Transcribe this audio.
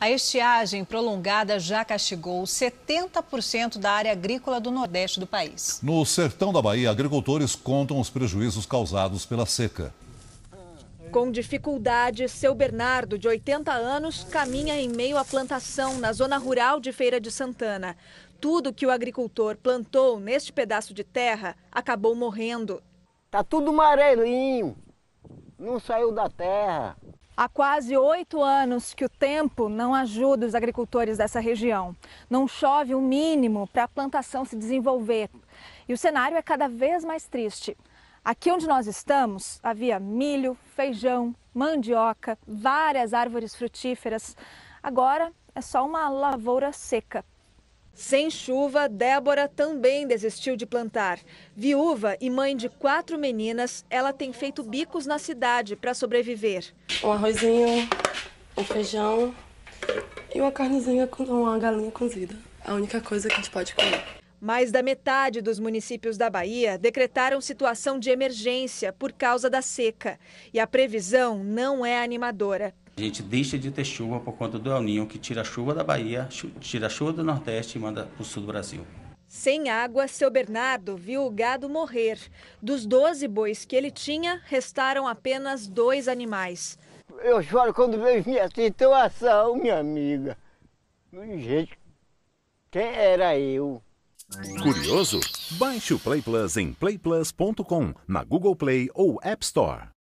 A estiagem prolongada já castigou 70% da área agrícola do Nordeste do país. No sertão da Bahia, agricultores contam os prejuízos causados pela seca. Com dificuldade, seu Bernardo, de 80 anos, caminha em meio à plantação na zona rural de Feira de Santana. Tudo que o agricultor plantou neste pedaço de terra acabou morrendo. Tá tudo amarelinho, não saiu da terra. Há quase oito anos que o tempo não ajuda os agricultores dessa região. Não chove o um mínimo para a plantação se desenvolver. E o cenário é cada vez mais triste. Aqui onde nós estamos, havia milho, feijão, mandioca, várias árvores frutíferas. Agora é só uma lavoura seca. Sem chuva, Débora também desistiu de plantar. Viúva e mãe de quatro meninas, ela tem feito bicos na cidade para sobreviver. Um arrozinho, um feijão e uma carnezinha com uma galinha cozida. A única coisa que a gente pode comer. Mais da metade dos municípios da Bahia decretaram situação de emergência por causa da seca. E a previsão não é animadora. A gente deixa de ter chuva por conta do El Ninho, que tira a chuva da Bahia, tira a chuva do Nordeste e manda para o sul do Brasil. Sem água, seu Bernardo viu o gado morrer. Dos 12 bois que ele tinha, restaram apenas dois animais. Eu choro quando vejo minha situação, minha amiga. Gente, quem era eu? Curioso? Baixe o Play Plus em playplus.com, na Google Play ou App Store.